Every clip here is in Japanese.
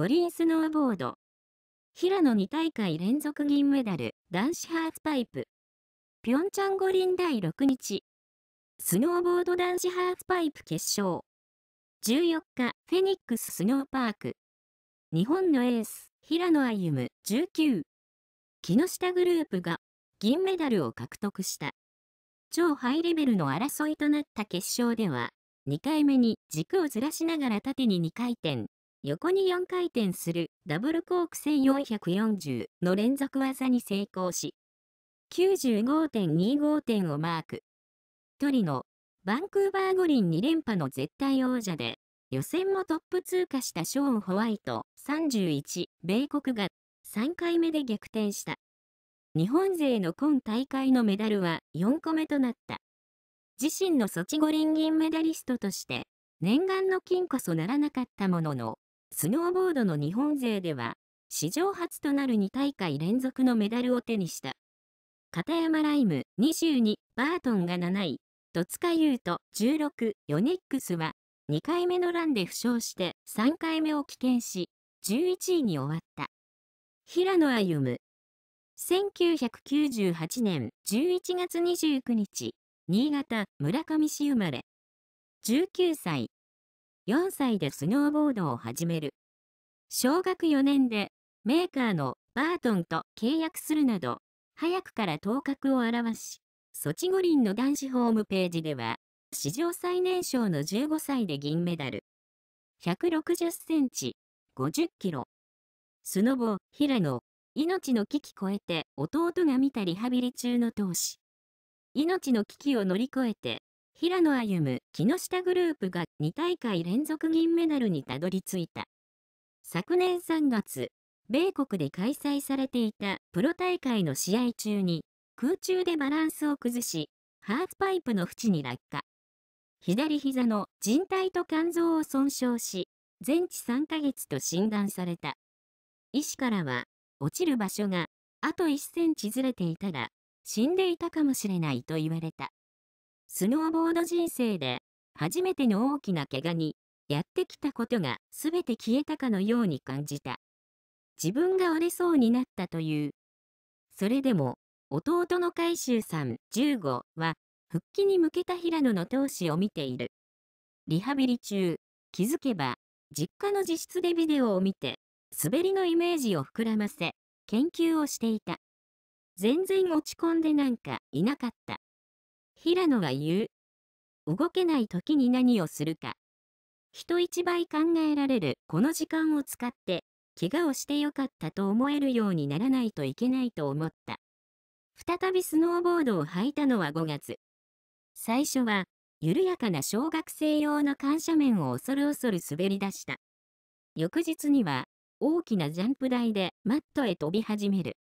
五輪スノーボード。平野2大会連続銀メダル、男子ハーフパイプ。ピョンチャン五輪第6日。スノーボード男子ハーフパイプ決勝。14日、フェニックススノーパーク。日本のエース、平野歩夢、19。木下グループが銀メダルを獲得した。超ハイレベルの争いとなった決勝では、2回目に軸をずらしながら縦に2回転、横に4回転するダブルコーク1440の連続技に成功し、95.25点をマーク。トリノ、バンクーバー五輪2連覇の絶対王者で、予選もトップ通過したショーン・ホワイト31、米国が3回目で逆転した。日本勢の今大会のメダルは4個目となった。自身のソチ五輪銀メダリストとして、念願の金こそならなかったものの、スノーボードの日本勢では、史上初となる2大会連続のメダルを手にした。片山ライム22、バートンが7位、戸塚優斗16、ヨネックスは、2回目のランで負傷して3回目を棄権し、11位に終わった。平野歩夢。1998年11月29日、新潟村上市生まれ。19歳、4歳でスノーボードを始める。小学4年でメーカーのバートンと契約するなど、早くから頭角を現し、ソチ五輪の男子ホームページでは、史上最年少の15歳で銀メダル。160センチ、50キロ。スノボ、平野、命の危機超えて弟が見たリハビリ中の投資。命の危機を乗り越えて平野歩夢、木下グループが2大会連続銀メダルにたどり着いた。昨年3月、米国で開催されていたプロ大会の試合中に空中でバランスを崩し、ハーフパイプの縁に落下。左膝の靭帯と肝臓を損傷し、全治3ヶ月と診断された。医師からは、落ちる場所があと1センチずれていたら死んでいたかもしれないと言われた。スノーボード人生で初めての大きな怪我にやってきたことが全て消えたかのように感じた。自分が折れそうになったという。それでも弟の海舟さん15は復帰に向けた平野の闘志を見ている。リハビリ中、気づけば実家の自室でビデオを見て滑りのイメージを膨らませ研究をしていた。全然落ち込んでなんかいなかった。平野は言う。動けない時に何をするか。人一倍考えられるこの時間を使って、怪我をしてよかったと思えるようにならないといけないと思った。再びスノーボードを履いたのは5月。最初は、緩やかな小学生用の緩斜面を恐る恐る滑り出した。翌日には、大きなジャンプ台でマットへ飛び始める。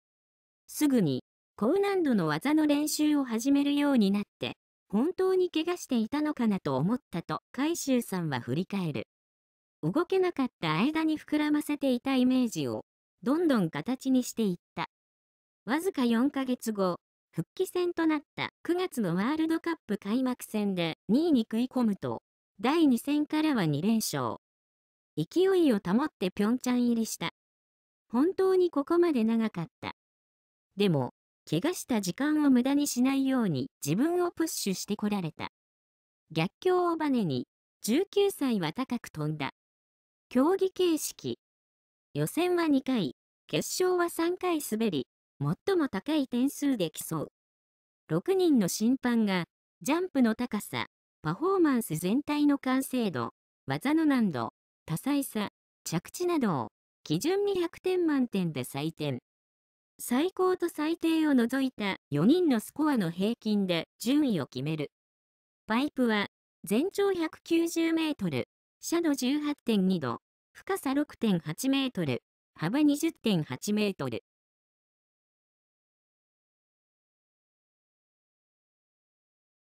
すぐに、高難度の技の練習を始めるようになって、本当に怪我していたのかなと思ったと海舟さんは振り返る。動けなかった間に膨らませていたイメージを、どんどん形にしていった。わずか4ヶ月後、復帰戦となった9月のワールドカップ開幕戦で2位に食い込むと、第2戦からは2連勝。勢いを保ってゃん入りした。本当にここまで長かった。でも、怪我した時間を無駄にしないように自分をプッシュしてこられた。逆境をバネに、19歳は高く飛んだ。競技形式。予選は2回、決勝は3回滑り、最も高い点数で競う。6人の審判が、ジャンプの高さ、パフォーマンス全体の完成度、技の難度、多彩さ、着地などを基準に100点満点で採点。最高と最低を除いた4人のスコアの平均で順位を決める。パイプは、全長190メートル、斜度18.2度、深さ6.8メートル、幅20.8メートル。